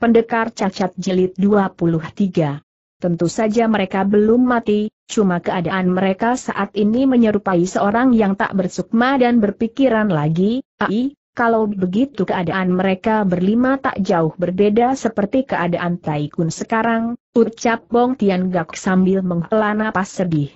Pendekar Cacat Jilid 23. Tentu saja mereka belum mati, cuma keadaan mereka saat ini menyerupai seorang yang tak bersukma dan berpikiran lagi, ai, kalau begitu keadaan mereka berlima tak jauh berbeda seperti keadaan Taikun sekarang, ucap Bong Tian Gak sambil menghela napas sedih.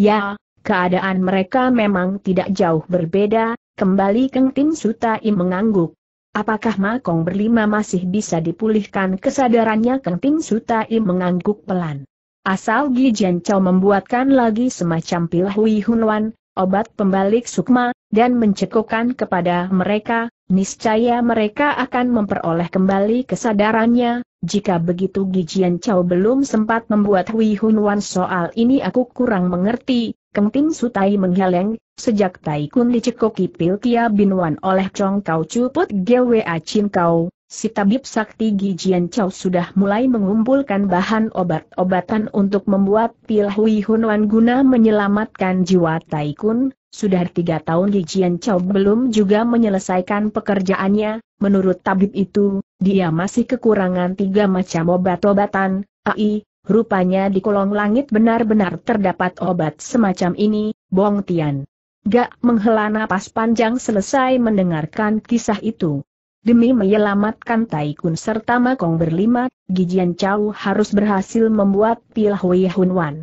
Ya, keadaan mereka memang tidak jauh berbeda, kembali Keng Tim Sutai mengangguk. Apakah Makong berlima masih bisa dipulihkan kesadarannya Kenting Sutai mengangguk pelan. Asal Gijian Chow membuatkan lagi semacam pil Hui Hun Wan, obat pembalik sukma, dan mencekokkan kepada mereka, niscaya mereka akan memperoleh kembali kesadarannya, jika begitu Gijian Chow belum sempat membuat Hui Hun Wan soal ini aku kurang mengerti, Kengtin Sutai mengheleng, sejak Tai Kun dicekoki Pil Kia Binwan oleh Chong Kau Cuput Gwa Chin Kau, si tabib sakti Gijian Chow sudah mulai mengumpulkan bahan obat-obatan untuk membuat Pil Hui Wan guna menyelamatkan jiwa Tai Kun, sudah tiga tahun Gijian Chow belum juga menyelesaikan pekerjaannya, menurut tabib itu, dia masih kekurangan tiga macam obat-obatan, AI, Rupanya di kolong langit benar-benar terdapat obat semacam ini, Bong Tian. Gak menghela napas panjang selesai mendengarkan kisah itu. Demi menyelamatkan Tai Kun serta Makong berlima, Gijian Chow harus berhasil membuat pil Wei Hun Wan.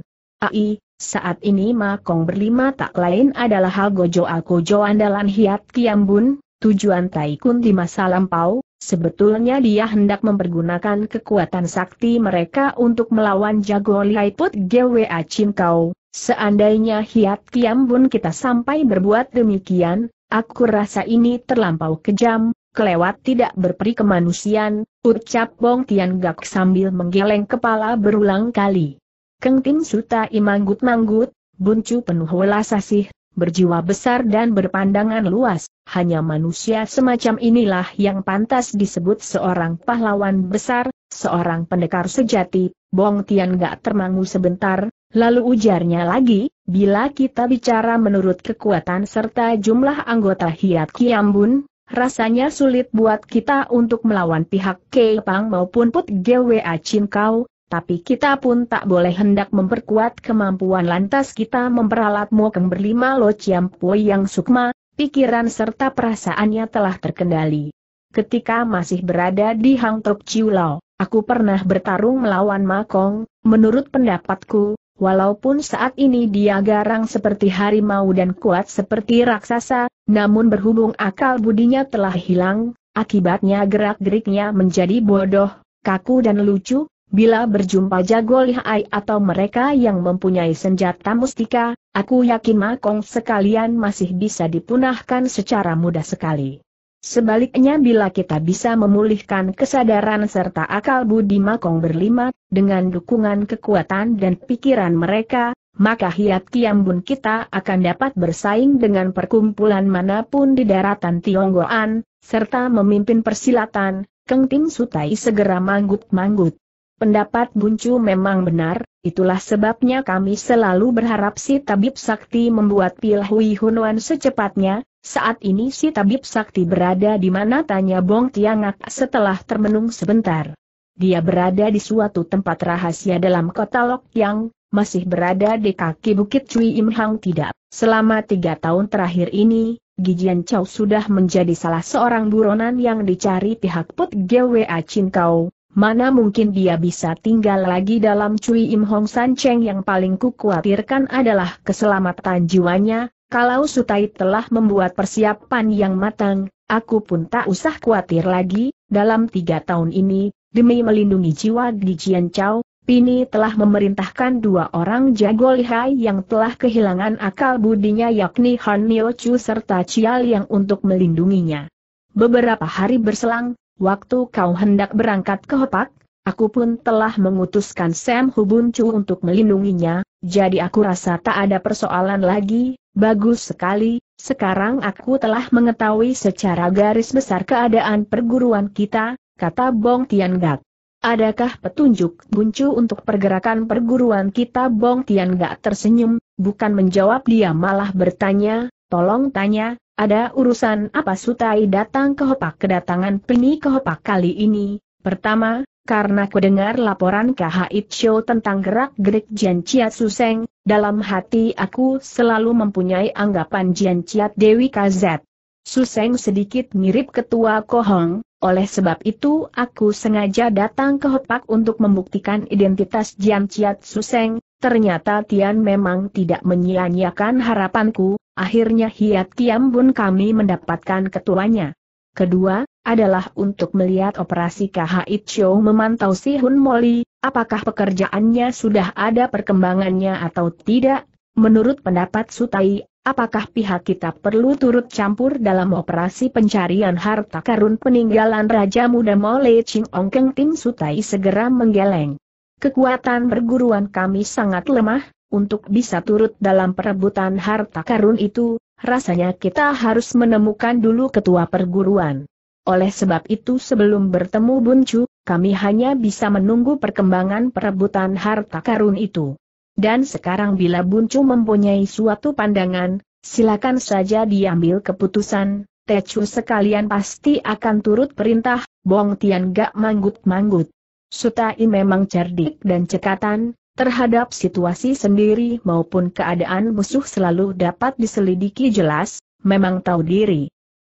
Ai, saat ini Makong berlima tak lain adalah hal gojo Alkojo andalan Hiat Kiambun, tujuan Tai Kun di masa lampau, Sebetulnya dia hendak mempergunakan kekuatan sakti mereka untuk melawan jago Liaiput Gwa Chin Kau. Seandainya Hiat Kiam Bun kita sampai berbuat demikian, aku rasa ini terlampau kejam, kelewat tidak berperi kemanusiaan, ucap Bong Tian Gak sambil menggeleng kepala berulang kali. Keng Tim Suta Imanggut Manggut, Buncu penuh welas asih, berjiwa besar dan berpandangan luas, hanya manusia semacam inilah yang pantas disebut seorang pahlawan besar, seorang pendekar sejati, Bong Tian gak termangu sebentar, lalu ujarnya lagi, bila kita bicara menurut kekuatan serta jumlah anggota Hiat Kiambun, rasanya sulit buat kita untuk melawan pihak Kepang maupun Put Gwa Chin Kau, tapi kita pun tak boleh hendak memperkuat kemampuan lantas kita memperalat mokeng berlima lo pui yang sukma, pikiran serta perasaannya telah terkendali. Ketika masih berada di Hang Truk Ciulau, aku pernah bertarung melawan Makong, menurut pendapatku, walaupun saat ini dia garang seperti harimau dan kuat seperti raksasa, namun berhubung akal budinya telah hilang, akibatnya gerak-geriknya menjadi bodoh, kaku dan lucu, Bila berjumpa Jago Lihai atau mereka yang mempunyai senjata mustika, aku yakin Makong sekalian masih bisa dipunahkan secara mudah sekali. Sebaliknya bila kita bisa memulihkan kesadaran serta akal budi Makong berlima, dengan dukungan kekuatan dan pikiran mereka, maka hiat kiambun kita akan dapat bersaing dengan perkumpulan manapun di daratan Tionggoan, serta memimpin persilatan, Keng Ting Sutai segera manggut-manggut. Pendapat Buncu memang benar, itulah sebabnya kami selalu berharap si Tabib Sakti membuat pil Hui Hunwan secepatnya, saat ini si Tabib Sakti berada di mana tanya Bong Tiangak setelah termenung sebentar. Dia berada di suatu tempat rahasia dalam kota Lok Yang, masih berada di kaki Bukit Cui Im Hang tidak. Selama tiga tahun terakhir ini, Gijian Chow sudah menjadi salah seorang buronan yang dicari pihak Put GWA Kau, Mana mungkin dia bisa tinggal lagi dalam Cui Im Hong San Cheng yang paling kukhawatirkan adalah keselamatan jiwanya, kalau Sutai telah membuat persiapan yang matang, aku pun tak usah khawatir lagi, dalam tiga tahun ini, demi melindungi jiwa di Jian Chao, Pini telah memerintahkan dua orang jago lihai yang telah kehilangan akal budinya yakni Han Nio Chu serta Chial yang untuk melindunginya. Beberapa hari berselang, Waktu kau hendak berangkat ke Hopak, aku pun telah mengutuskan Sam Hubuncu untuk melindunginya, jadi aku rasa tak ada persoalan lagi, bagus sekali, sekarang aku telah mengetahui secara garis besar keadaan perguruan kita, kata Bong Tian Gak. Adakah petunjuk buncu untuk pergerakan perguruan kita Bong Tian gak tersenyum, bukan menjawab dia malah bertanya, tolong tanya, ada urusan apa Sutai datang ke Hopak kedatangan Peni ke Hopak kali ini? Pertama, karena kudengar laporan KH Show tentang gerak-gerik Jian Chia Suseng, dalam hati aku selalu mempunyai anggapan Jian Ciat Dewi KZ. Suseng sedikit mirip ketua Kohong, oleh sebab itu aku sengaja datang ke Hopak untuk membuktikan identitas Jian Chia Suseng, ternyata Tian memang tidak menyia-nyiakan harapanku, Akhirnya Hiat kiam bun kami mendapatkan ketuanya. Kedua, adalah untuk melihat operasi KH Chow memantau si Hun Moli, apakah pekerjaannya sudah ada perkembangannya atau tidak. Menurut pendapat Sutai, apakah pihak kita perlu turut campur dalam operasi pencarian harta karun peninggalan Raja Muda Mole Ching Ong Keng Tim Sutai segera menggeleng. Kekuatan perguruan kami sangat lemah, untuk bisa turut dalam perebutan harta karun itu, rasanya kita harus menemukan dulu ketua perguruan. Oleh sebab itu sebelum bertemu Buncu, kami hanya bisa menunggu perkembangan perebutan harta karun itu. Dan sekarang bila Buncu mempunyai suatu pandangan, silakan saja diambil keputusan, Tecu sekalian pasti akan turut perintah, Bong Tian gak manggut-manggut. Sutai memang cerdik dan cekatan, terhadap situasi sendiri maupun keadaan musuh selalu dapat diselidiki jelas, memang tahu diri.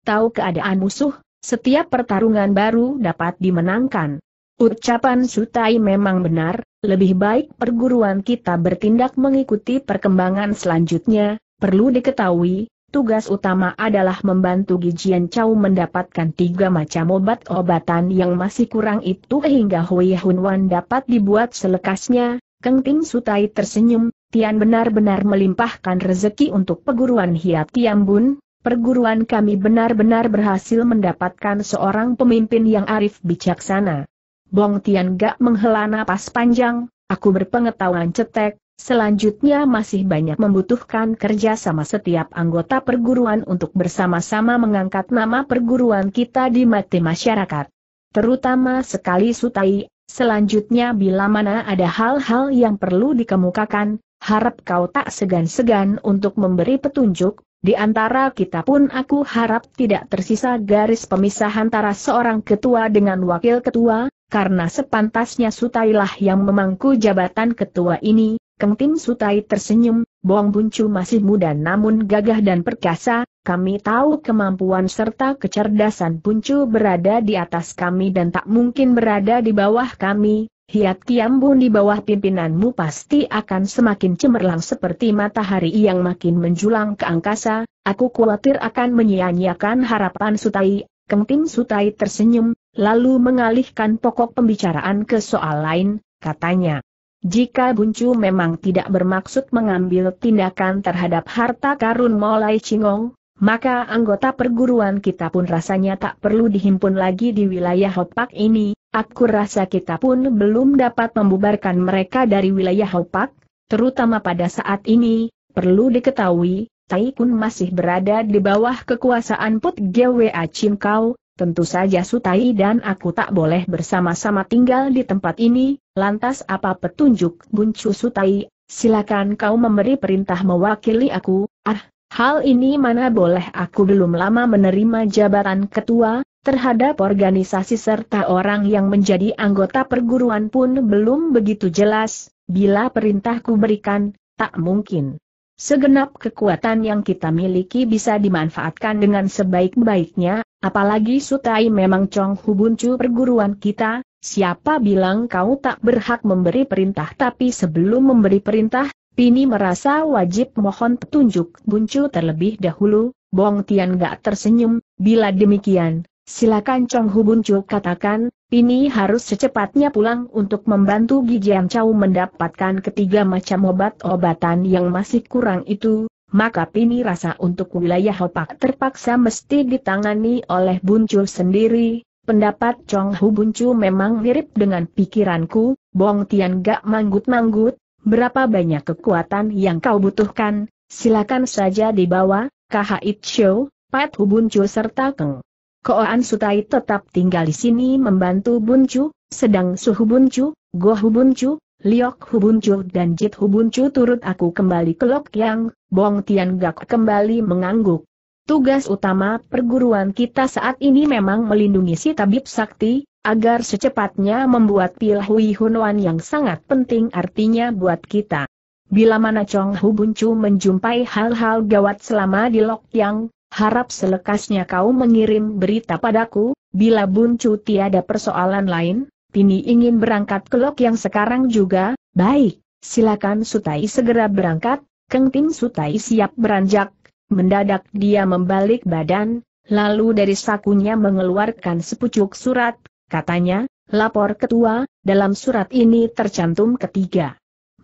Tahu keadaan musuh, setiap pertarungan baru dapat dimenangkan. Ucapan Sutai memang benar, lebih baik perguruan kita bertindak mengikuti perkembangan selanjutnya, perlu diketahui, tugas utama adalah membantu Gijian Chow mendapatkan tiga macam obat-obatan yang masih kurang itu hingga Hui Wan dapat dibuat selekasnya, Ting Sutai tersenyum, Tian benar-benar melimpahkan rezeki untuk perguruan Hiat Tiambun, perguruan kami benar-benar berhasil mendapatkan seorang pemimpin yang arif bijaksana. Bong Tian gak menghela napas panjang, aku berpengetahuan cetek, selanjutnya masih banyak membutuhkan kerja sama setiap anggota perguruan untuk bersama-sama mengangkat nama perguruan kita di mata masyarakat. Terutama sekali Sutai, Selanjutnya bila mana ada hal-hal yang perlu dikemukakan, harap kau tak segan-segan untuk memberi petunjuk, di antara kita pun aku harap tidak tersisa garis pemisah antara seorang ketua dengan wakil ketua, karena sepantasnya Sutailah yang memangku jabatan ketua ini, Tin Sutai tersenyum, Bong Buncu masih muda namun gagah dan perkasa, kami tahu kemampuan serta kecerdasan Buncu berada di atas kami dan tak mungkin berada di bawah kami, Hiat Kiambun di bawah pimpinanmu pasti akan semakin cemerlang seperti matahari yang makin menjulang ke angkasa, aku khawatir akan menyia-nyiakan harapan Sutai, Tin Sutai tersenyum, lalu mengalihkan pokok pembicaraan ke soal lain, katanya. Jika Buncu memang tidak bermaksud mengambil tindakan terhadap harta karun Molai Cingong, maka anggota perguruan kita pun rasanya tak perlu dihimpun lagi di wilayah Hopak ini, aku rasa kita pun belum dapat membubarkan mereka dari wilayah Hopak, terutama pada saat ini, perlu diketahui, Taikun masih berada di bawah kekuasaan Put Gwa Cingkau, Tentu saja Sutai dan aku tak boleh bersama-sama tinggal di tempat ini, lantas apa petunjuk Buncu Sutai, silakan kau memberi perintah mewakili aku, ah, hal ini mana boleh aku belum lama menerima jabatan ketua, terhadap organisasi serta orang yang menjadi anggota perguruan pun belum begitu jelas, bila perintahku berikan, tak mungkin. Segenap kekuatan yang kita miliki bisa dimanfaatkan dengan sebaik-baiknya, apalagi Sutai memang Chong Hubuncu perguruan kita, siapa bilang kau tak berhak memberi perintah tapi sebelum memberi perintah, Pini merasa wajib mohon petunjuk Buncu terlebih dahulu, Bong Tian gak tersenyum, bila demikian, Silakan Chong Hu katakan, ini harus secepatnya pulang untuk membantu Gijian Chow mendapatkan ketiga macam obat-obatan yang masih kurang itu, maka Pini rasa untuk wilayah Hopak terpaksa mesti ditangani oleh Buncul sendiri. Pendapat Chong Hu memang mirip dengan pikiranku, Bong Tian gak manggut-manggut, berapa banyak kekuatan yang kau butuhkan, silakan saja dibawa, Kahit Show, Pat Hu serta Keng. Koan Sutai tetap tinggal di sini membantu Buncu, sedang Suhu Buncu, Gohu Buncu, Liok Hubuncu dan Jit Hubuncu turut aku kembali ke Lok Yang, Bong Tian Gak kembali mengangguk. Tugas utama perguruan kita saat ini memang melindungi si tabib sakti, agar secepatnya membuat pil Hui Hunwan yang sangat penting artinya buat kita. Bila mana Chong Hubuncu menjumpai hal-hal gawat selama di Lok Yang, harap selekasnya kau mengirim berita padaku, bila buncu tiada persoalan lain, Tini ingin berangkat ke Lok yang sekarang juga, baik, silakan Sutai segera berangkat, Keng Tin Sutai siap beranjak, mendadak dia membalik badan, lalu dari sakunya mengeluarkan sepucuk surat, katanya, lapor ketua, dalam surat ini tercantum ketiga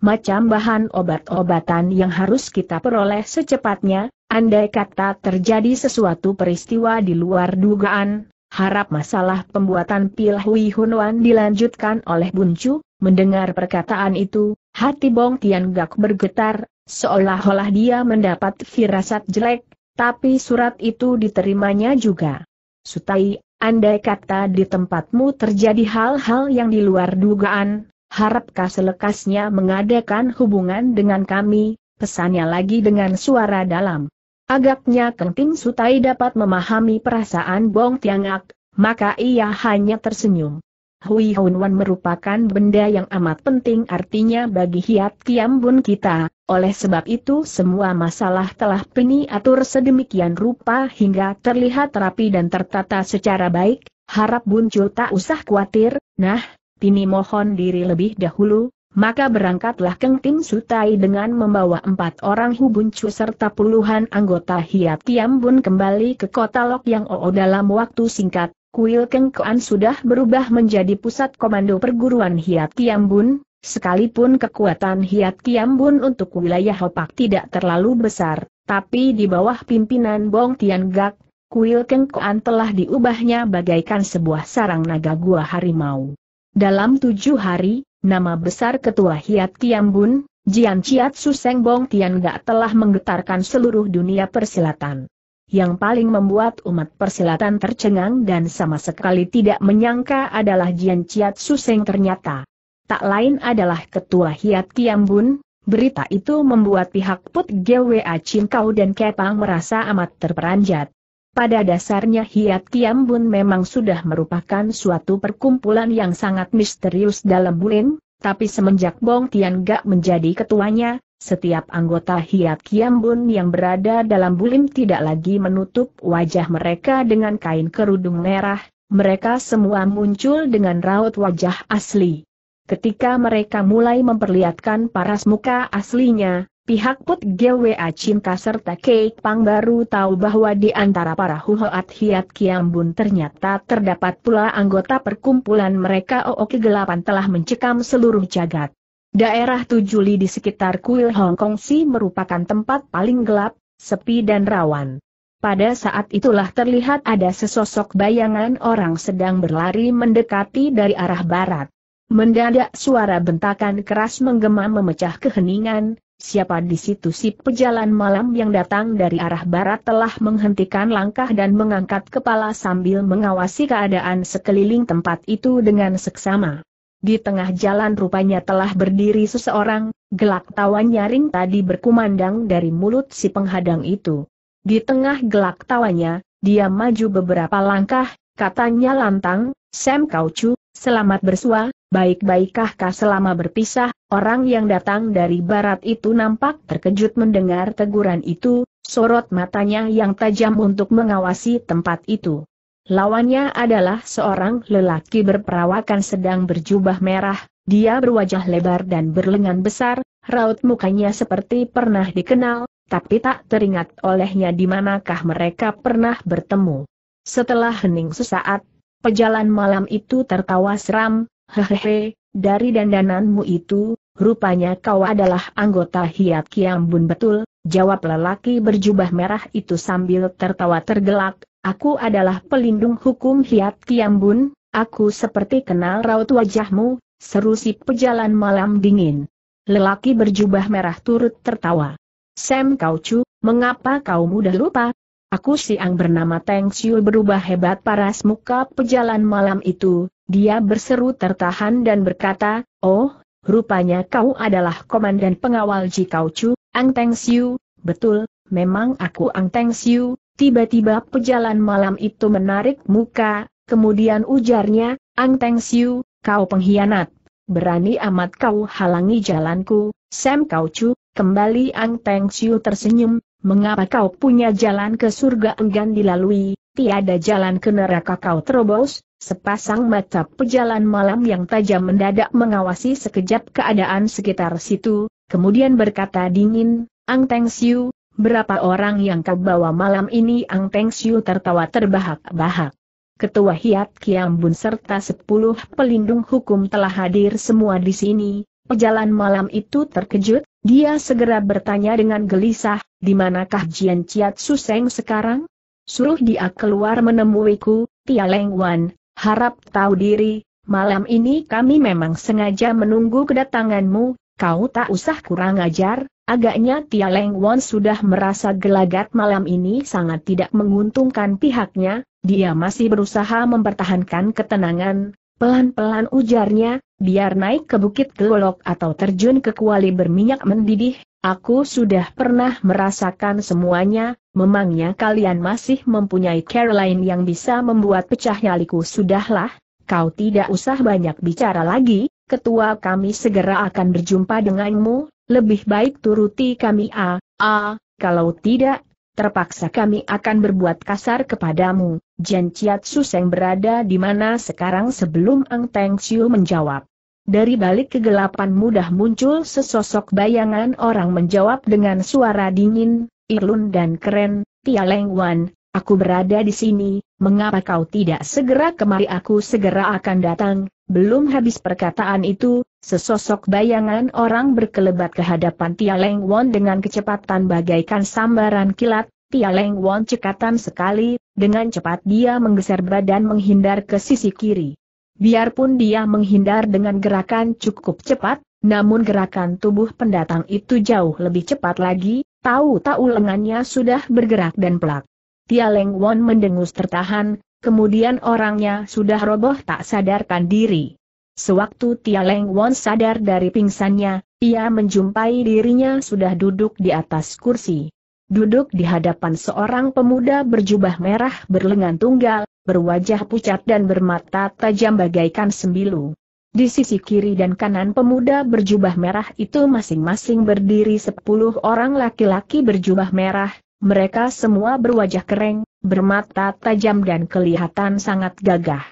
macam bahan obat-obatan yang harus kita peroleh secepatnya, Andai kata terjadi sesuatu peristiwa di luar dugaan, harap masalah pembuatan pil Hui Hunwan dilanjutkan oleh Buncu, mendengar perkataan itu, hati Bong Tian Gak bergetar, seolah-olah dia mendapat firasat jelek, tapi surat itu diterimanya juga. Sutai, andai kata di tempatmu terjadi hal-hal yang di luar dugaan, harapkah selekasnya mengadakan hubungan dengan kami, pesannya lagi dengan suara dalam. Agaknya Kenting Sutai dapat memahami perasaan Bong Tiangak, maka ia hanya tersenyum. Hui Hunwan merupakan benda yang amat penting artinya bagi Hiat Kiam Bun kita, oleh sebab itu semua masalah telah Peni atur sedemikian rupa hingga terlihat rapi dan tertata secara baik, harap Bun tak usah khawatir, nah, Tini mohon diri lebih dahulu, maka berangkatlah Keng Tim Sutai dengan membawa empat orang Hubun cu serta puluhan anggota Hiat Tiam Bun kembali ke kota Lok Yang Oo dalam waktu singkat. Kuil Keng Koan sudah berubah menjadi pusat komando perguruan Hiat Tiam Bun, sekalipun kekuatan Hiat Tiam Bun untuk wilayah Hopak tidak terlalu besar, tapi di bawah pimpinan Bong Tian Gak, kuil Keng Koan telah diubahnya bagaikan sebuah sarang naga gua harimau. Dalam tujuh hari, Nama besar Ketua Hiat Kiambun, Jian Chiat Suseng Bong Tian Gak telah menggetarkan seluruh dunia persilatan. Yang paling membuat umat persilatan tercengang dan sama sekali tidak menyangka adalah Jian Chiat Suseng ternyata. Tak lain adalah Ketua Hiat Kiambun, berita itu membuat pihak Put GWA Kau dan Kepang merasa amat terperanjat. Pada dasarnya Hiat Kiam Bun memang sudah merupakan suatu perkumpulan yang sangat misterius dalam Bulin, tapi semenjak Bong Tian Gak menjadi ketuanya, setiap anggota Hiat Kiam Bun yang berada dalam Bulim tidak lagi menutup wajah mereka dengan kain kerudung merah, mereka semua muncul dengan raut wajah asli. Ketika mereka mulai memperlihatkan paras muka aslinya, Pihak Put GWA Cinta serta Pangbaru Pang baru tahu bahwa di antara para Huhoat Hiat Kiambun ternyata terdapat pula anggota perkumpulan mereka Oo gelapan telah mencekam seluruh jagat. Daerah Tujuli di sekitar kuil Hong Kong Si merupakan tempat paling gelap, sepi dan rawan. Pada saat itulah terlihat ada sesosok bayangan orang sedang berlari mendekati dari arah barat. Mendadak suara bentakan keras menggema memecah keheningan, Siapa di situ si pejalan malam yang datang dari arah barat telah menghentikan langkah dan mengangkat kepala sambil mengawasi keadaan sekeliling tempat itu dengan seksama. Di tengah jalan rupanya telah berdiri seseorang, gelak tawa nyaring tadi berkumandang dari mulut si penghadang itu. Di tengah gelak tawanya, dia maju beberapa langkah, katanya lantang, Sam Kauchu, selamat bersua, baik baikkah kah selama berpisah, orang yang datang dari barat itu nampak terkejut mendengar teguran itu, sorot matanya yang tajam untuk mengawasi tempat itu. Lawannya adalah seorang lelaki berperawakan sedang berjubah merah, dia berwajah lebar dan berlengan besar, raut mukanya seperti pernah dikenal, tapi tak teringat olehnya di manakah mereka pernah bertemu. Setelah hening sesaat, pejalan malam itu tertawa seram, Hehehe, dari dandananmu itu, rupanya kau adalah anggota Hiat Kiambun betul, jawab lelaki berjubah merah itu sambil tertawa tergelak, aku adalah pelindung hukum Hiat Kiambun, aku seperti kenal raut wajahmu, seru si pejalan malam dingin. Lelaki berjubah merah turut tertawa. Sam kau cu, mengapa kau mudah lupa, Aku siang bernama Teng Siu berubah hebat paras muka pejalan malam itu, dia berseru tertahan dan berkata, Oh, rupanya kau adalah komandan pengawal Jikau Chu, Ang Teng Siu, betul, memang aku Ang Teng Siu, tiba-tiba pejalan malam itu menarik muka, kemudian ujarnya, Ang Teng Siu, kau pengkhianat, berani amat kau halangi jalanku, Sam Kau Chu, kembali Ang Teng Siu tersenyum, mengapa kau punya jalan ke surga enggan dilalui, tiada jalan ke neraka kau terobos, Sepasang mata pejalan malam yang tajam mendadak mengawasi sekejap keadaan sekitar situ, kemudian berkata dingin, Ang Teng Siu, berapa orang yang kau bawa malam ini? Ang Teng Siu tertawa terbahak-bahak. Ketua Hiat Bun serta sepuluh pelindung hukum telah hadir semua di sini, Pejalan malam itu terkejut, dia segera bertanya dengan gelisah, di manakah Jian Chiat Suseng sekarang? Suruh dia keluar menemuiku, Tia Leng Wan, Harap tahu diri, malam ini kami memang sengaja menunggu kedatanganmu, kau tak usah kurang ajar, agaknya Tia Leng Won sudah merasa gelagat malam ini sangat tidak menguntungkan pihaknya, dia masih berusaha mempertahankan ketenangan, pelan-pelan ujarnya, biar naik ke Bukit Gelolok atau terjun ke kuali berminyak mendidih, aku sudah pernah merasakan semuanya, Memangnya kalian masih mempunyai Caroline yang bisa membuat pecah nyaliku sudahlah, kau tidak usah banyak bicara lagi, ketua kami segera akan berjumpa denganmu, lebih baik turuti kami a, a, kalau tidak, terpaksa kami akan berbuat kasar kepadamu. Jen Chiatsu Seng berada di mana sekarang sebelum Ang Teng Siu menjawab. Dari balik kegelapan mudah muncul sesosok bayangan orang menjawab dengan suara dingin, Irlun dan Keren, Tia Leng Wan, aku berada di sini, mengapa kau tidak segera kemari aku segera akan datang, belum habis perkataan itu, sesosok bayangan orang berkelebat ke hadapan Tia Wan dengan kecepatan bagaikan sambaran kilat, Tia Leng Wan cekatan sekali, dengan cepat dia menggeser badan menghindar ke sisi kiri. Biarpun dia menghindar dengan gerakan cukup cepat, namun gerakan tubuh pendatang itu jauh lebih cepat lagi, Tahu-tahu lengannya sudah bergerak dan pelak. Tia Leng Won mendengus tertahan, kemudian orangnya sudah roboh tak sadarkan diri. Sewaktu Tia Leng Won sadar dari pingsannya, ia menjumpai dirinya sudah duduk di atas kursi. Duduk di hadapan seorang pemuda berjubah merah berlengan tunggal, berwajah pucat dan bermata tajam bagaikan sembilu. Di sisi kiri dan kanan pemuda berjubah merah itu masing-masing berdiri sepuluh orang laki-laki berjubah merah, mereka semua berwajah kering, bermata tajam dan kelihatan sangat gagah.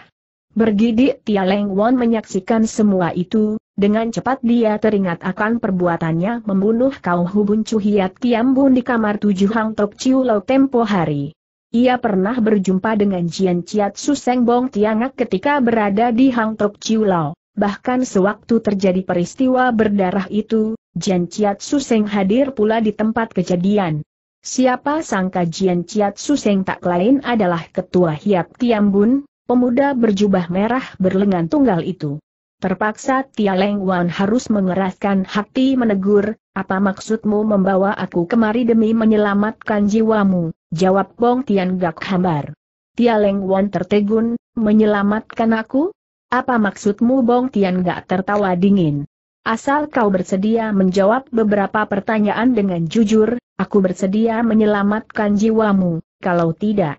Bergidik Tia Leng Won menyaksikan semua itu, dengan cepat dia teringat akan perbuatannya membunuh Kau Hubun Cuhiat Bun di kamar tujuh Hang Tok Chiu Lau tempo hari. Ia pernah berjumpa dengan Jian Chiat Suseng Bong Tiangak ketika berada di Hang Tok Chiu Lau. Bahkan sewaktu terjadi peristiwa berdarah itu, Jian Chiat Suseng hadir pula di tempat kejadian. Siapa sangka Jian Chiat Suseng tak lain adalah ketua Hiap Tiambun, pemuda berjubah merah berlengan tunggal itu. Terpaksa Tia Leng Wan harus mengeraskan hati menegur, apa maksudmu membawa aku kemari demi menyelamatkan jiwamu, jawab Bong Tian Gak Hambar. Tia Leng Wan tertegun, menyelamatkan aku? Apa maksudmu Bong Tian gak tertawa dingin? Asal kau bersedia menjawab beberapa pertanyaan dengan jujur, aku bersedia menyelamatkan jiwamu, kalau tidak.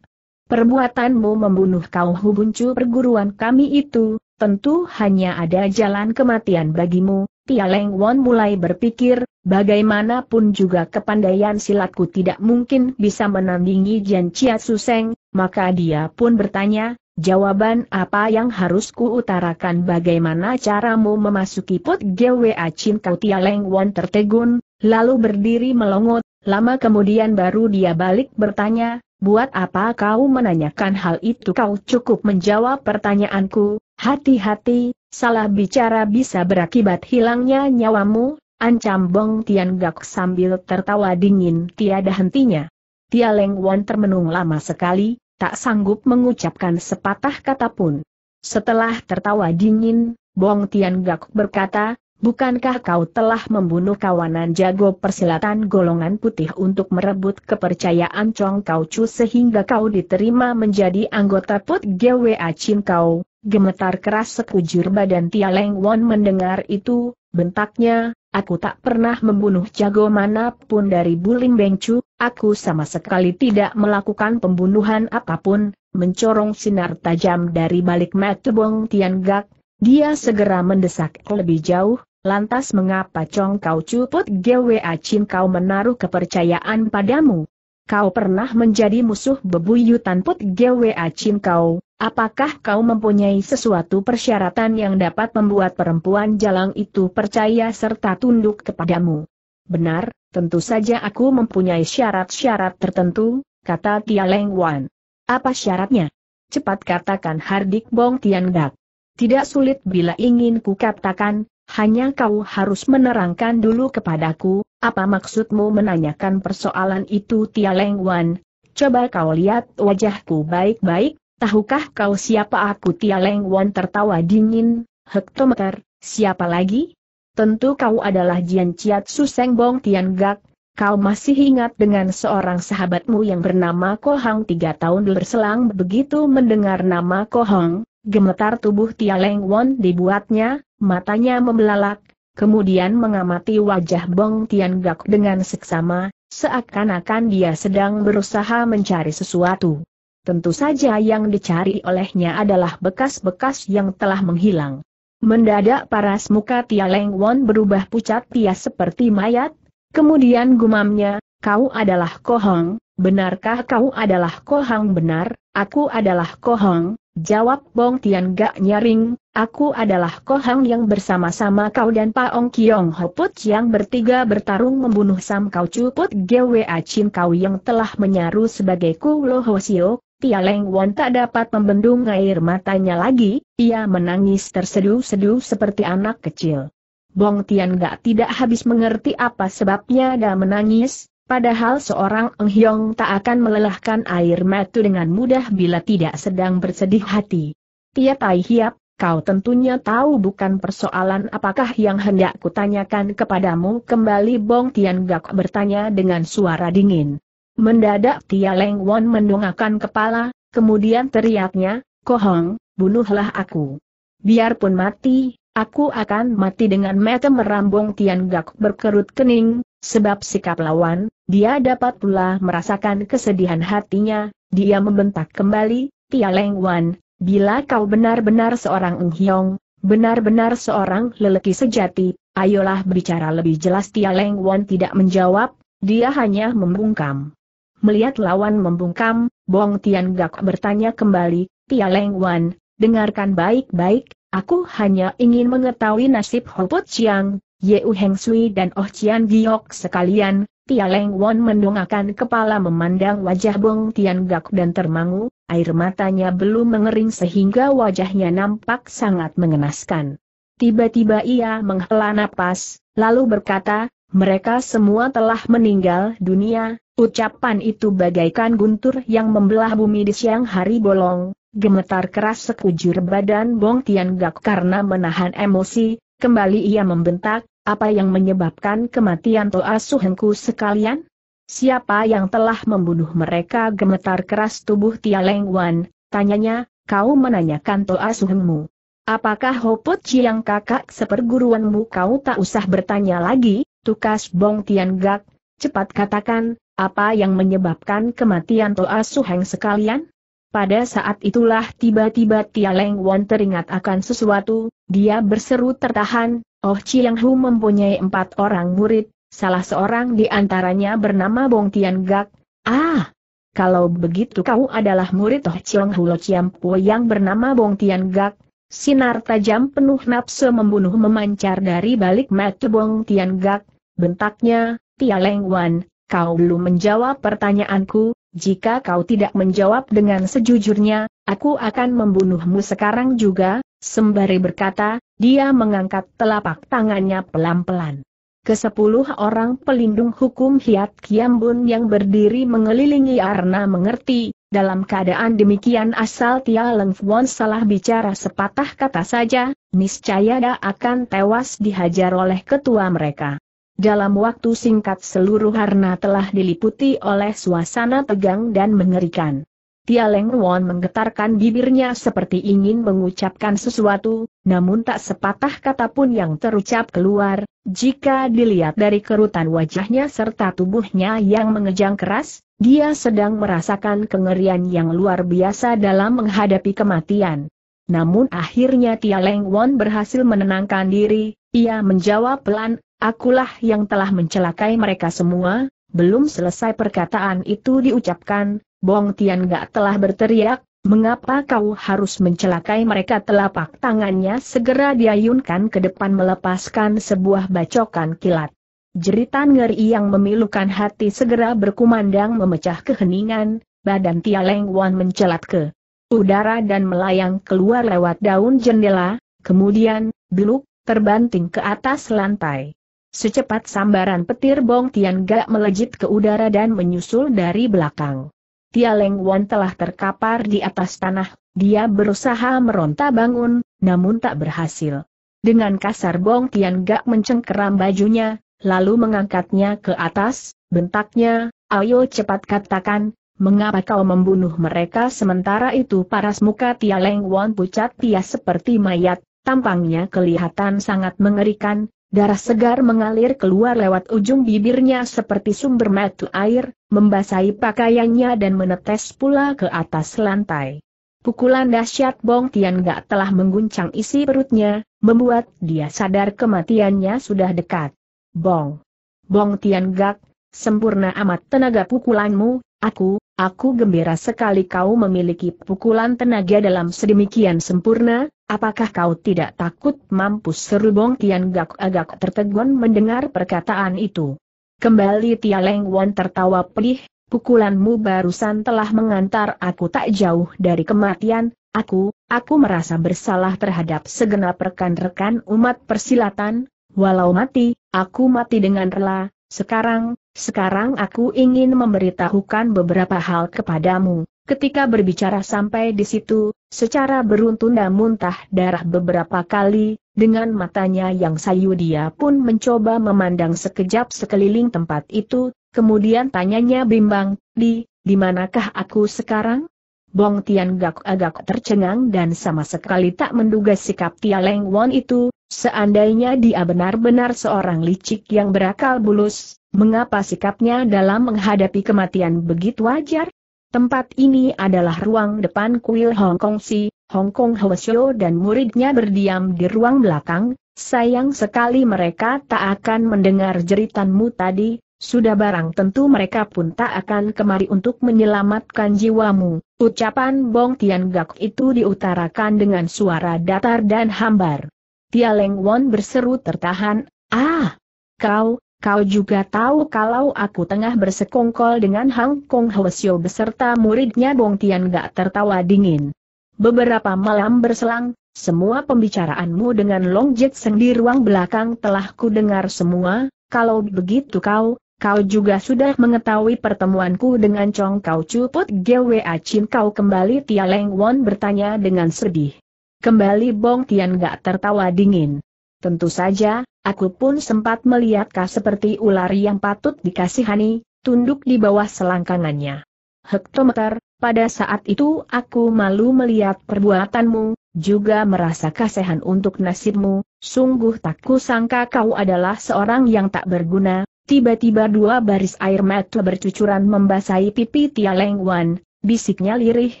Perbuatanmu membunuh kau hubuncu perguruan kami itu, tentu hanya ada jalan kematian bagimu, Tia Leng Won mulai berpikir, bagaimanapun juga kepandaian silatku tidak mungkin bisa menandingi Jian Chia Suseng, maka dia pun bertanya, Jawaban apa yang harus utarakan bagaimana caramu memasuki pot GWA Chin Kau Tia Leng Won tertegun, lalu berdiri melongot, lama kemudian baru dia balik bertanya, buat apa kau menanyakan hal itu kau cukup menjawab pertanyaanku, hati-hati, salah bicara bisa berakibat hilangnya nyawamu, ancam Bong Tian Gak sambil tertawa dingin tiada hentinya. Tia Leng Won termenung lama sekali, tak sanggup mengucapkan sepatah kata pun. Setelah tertawa dingin, Bong Tian Gak berkata, Bukankah kau telah membunuh kawanan jago persilatan golongan putih untuk merebut kepercayaan Chong Kau Chu sehingga kau diterima menjadi anggota Put A Chin Kau? Gemetar keras sekujur badan Tia Leng Won mendengar itu, bentaknya, Aku tak pernah membunuh jago manapun dari Buling Bengcu, aku sama sekali tidak melakukan pembunuhan apapun, mencorong sinar tajam dari balik mata Bong Gak, dia segera mendesak lebih jauh, lantas mengapa Chong Kau Cuput GWA Chin kau menaruh kepercayaan padamu, Kau pernah menjadi musuh bebuyutan Put Gwa Chin kau, apakah kau mempunyai sesuatu persyaratan yang dapat membuat perempuan jalang itu percaya serta tunduk kepadamu? Benar, tentu saja aku mempunyai syarat-syarat tertentu, kata Tia Leng Wan. Apa syaratnya? Cepat katakan Hardik Bong Tian Dak. Tidak sulit bila ingin kukatakan, hanya kau harus menerangkan dulu kepadaku, apa maksudmu menanyakan persoalan itu Tia Leng Wan? Coba kau lihat wajahku baik-baik, tahukah kau siapa aku Tia Leng Wan tertawa dingin, hektometer, siapa lagi? Tentu kau adalah Jian Ciat Suseng Bong Tian Gak, kau masih ingat dengan seorang sahabatmu yang bernama Kohang tiga tahun berselang begitu mendengar nama Kohang, gemetar tubuh Tia Leng Won dibuatnya, matanya membelalak, kemudian mengamati wajah Bong Tian Gak dengan seksama, seakan-akan dia sedang berusaha mencari sesuatu. Tentu saja yang dicari olehnya adalah bekas-bekas yang telah menghilang. Mendadak paras muka Tia Leng Won berubah pucat Tia seperti mayat, kemudian gumamnya, kau adalah Kohong, benarkah kau adalah Kohong benar, aku adalah Kohong, Jawab Bong Tian gak nyaring, aku adalah Kohang yang bersama-sama kau dan Pak Ong Kiong Hoput yang bertiga bertarung membunuh Sam Kau Cuput Gwa Chin Kau yang telah menyaru sebagai Ku Lo Sio. Tia Leng Won tak dapat membendung air matanya lagi, ia menangis terseduh-seduh seperti anak kecil. Bong Tian gak tidak habis mengerti apa sebabnya dia menangis, Padahal seorang Eng hiong tak akan melelahkan air mata dengan mudah bila tidak sedang bersedih hati. Tia Tai Hiap, kau tentunya tahu bukan persoalan apakah yang hendak kutanyakan kepadamu kembali Bong Tian Gak bertanya dengan suara dingin. Mendadak Tia Leng Won mendongakkan kepala, kemudian teriaknya, Kohong, bunuhlah aku. Biarpun mati, aku akan mati dengan mata merambung Tian Gak berkerut kening, Sebab sikap lawan, dia dapat pula merasakan kesedihan hatinya, dia membentak kembali, Tia Leng Wan, bila kau benar-benar seorang Ung Hiong, benar-benar seorang lelaki sejati, ayolah berbicara lebih jelas Tia Leng Wan tidak menjawab, dia hanya membungkam. Melihat lawan membungkam, Bong Tian Gak bertanya kembali, Tia Leng Wan, dengarkan baik-baik, aku hanya ingin mengetahui nasib Po Chiang, U Heng Sui dan Oh Chian Giok sekalian, Tia Leng Won mendongakkan kepala memandang wajah Bong Tian Gak dan termangu, air matanya belum mengering sehingga wajahnya nampak sangat mengenaskan. Tiba-tiba ia menghela napas, lalu berkata, mereka semua telah meninggal dunia, ucapan itu bagaikan guntur yang membelah bumi di siang hari bolong, gemetar keras sekujur badan Bong Tian Gak karena menahan emosi, kembali ia membentak, apa yang menyebabkan kematian Toa Suhengku sekalian? Siapa yang telah membunuh mereka gemetar keras tubuh Tia Leng Wan, tanyanya, kau menanyakan Toa Suhengmu. Apakah Hopot Chiang kakak seperguruanmu kau tak usah bertanya lagi, tukas Bong Tian Gak, cepat katakan, apa yang menyebabkan kematian Toa Suheng sekalian? Pada saat itulah tiba-tiba Tia Leng Won teringat akan sesuatu, dia berseru tertahan, Oh Chiang Hu mempunyai empat orang murid, salah seorang di antaranya bernama Bong Tian Gak. Ah! Kalau begitu kau adalah murid Oh Chiang Hu Lo Chiang Po yang bernama Bong Tian Gak, Sinar tajam penuh nafsu membunuh memancar dari balik mata Bong Tian Gak, bentaknya, Tia Leng Wan, kau belum menjawab pertanyaanku, jika kau tidak menjawab dengan sejujurnya, aku akan membunuhmu sekarang juga, sembari berkata, dia mengangkat telapak tangannya pelan-pelan. Kesepuluh orang pelindung hukum Hiat Kiambun yang berdiri mengelilingi Arna mengerti, dalam keadaan demikian asal Tia Fuan salah bicara sepatah kata saja, niscaya dia akan tewas dihajar oleh ketua mereka. Dalam waktu singkat seluruh harna telah diliputi oleh suasana tegang dan mengerikan. Tia Leng Ruan menggetarkan bibirnya seperti ingin mengucapkan sesuatu, namun tak sepatah kata pun yang terucap keluar, jika dilihat dari kerutan wajahnya serta tubuhnya yang mengejang keras, dia sedang merasakan kengerian yang luar biasa dalam menghadapi kematian. Namun akhirnya Tia Leng Won berhasil menenangkan diri, ia menjawab pelan, Akulah yang telah mencelakai mereka semua, belum selesai perkataan itu diucapkan, Bong Tian Gak telah berteriak, mengapa kau harus mencelakai mereka telapak tangannya segera diayunkan ke depan melepaskan sebuah bacokan kilat. Jeritan ngeri yang memilukan hati segera berkumandang memecah keheningan, badan Tia Leng Wan mencelat ke udara dan melayang keluar lewat daun jendela, kemudian, biluk, terbanting ke atas lantai. Secepat sambaran petir Bong Tian Gak melejit ke udara dan menyusul dari belakang. Tia Leng Wan telah terkapar di atas tanah, dia berusaha meronta bangun, namun tak berhasil. Dengan kasar Bong Tian Gak mencengkeram bajunya, lalu mengangkatnya ke atas, bentaknya, ayo cepat katakan, mengapa kau membunuh mereka sementara itu paras muka Tia Leng Wan pucat dia seperti mayat, tampangnya kelihatan sangat mengerikan, Darah segar mengalir keluar lewat ujung bibirnya seperti sumber mata air, membasahi pakaiannya dan menetes pula ke atas lantai. Pukulan dahsyat Bong Tian Gak telah mengguncang isi perutnya, membuat dia sadar kematiannya sudah dekat. Bong. Bong Tian Gak, sempurna amat tenaga pukulanmu, aku, Aku gembira sekali kau memiliki pukulan tenaga dalam sedemikian sempurna, apakah kau tidak takut mampus seru Bong Tian Gak agak tertegun mendengar perkataan itu. Kembali Tia Leng Wan tertawa pedih, pukulanmu barusan telah mengantar aku tak jauh dari kematian, aku, aku merasa bersalah terhadap segenap rekan-rekan umat persilatan, walau mati, aku mati dengan rela, sekarang, sekarang aku ingin memberitahukan beberapa hal kepadamu. Ketika berbicara sampai di situ, secara beruntun dan muntah darah beberapa kali, dengan matanya yang sayu dia pun mencoba memandang sekejap sekeliling tempat itu, kemudian tanyanya bimbang, di, di manakah aku sekarang? Bong Tian Gak agak tercengang dan sama sekali tak menduga sikap Tia Leng Won itu, seandainya dia benar-benar seorang licik yang berakal bulus, Mengapa sikapnya dalam menghadapi kematian begitu wajar? Tempat ini adalah ruang depan kuil Hong Kong Si, Hong Kong Hwasyo dan muridnya berdiam di ruang belakang, sayang sekali mereka tak akan mendengar jeritanmu tadi, sudah barang tentu mereka pun tak akan kemari untuk menyelamatkan jiwamu. Ucapan Bong Tian Gak itu diutarakan dengan suara datar dan hambar. Tia Leng Won berseru tertahan, Ah! Kau, Kau juga tahu kalau aku tengah bersekongkol dengan Hang Kong Hwesio beserta muridnya Bong Tian gak tertawa dingin. Beberapa malam berselang, semua pembicaraanmu dengan Long Jet Seng di ruang belakang telah kudengar semua, kalau begitu kau, kau juga sudah mengetahui pertemuanku dengan Chong Kau Cuput GWA Chin kau kembali Tia Leng Won bertanya dengan sedih. Kembali Bong Tian gak tertawa dingin. Tentu saja, Aku pun sempat melihat kah seperti ular yang patut dikasihani, tunduk di bawah selangkangannya. Hektometer, pada saat itu aku malu melihat perbuatanmu, juga merasa kasihan untuk nasibmu, sungguh tak kusangka kau adalah seorang yang tak berguna, tiba-tiba dua baris air mata bercucuran membasahi pipi Tia Lengwan, bisiknya lirih,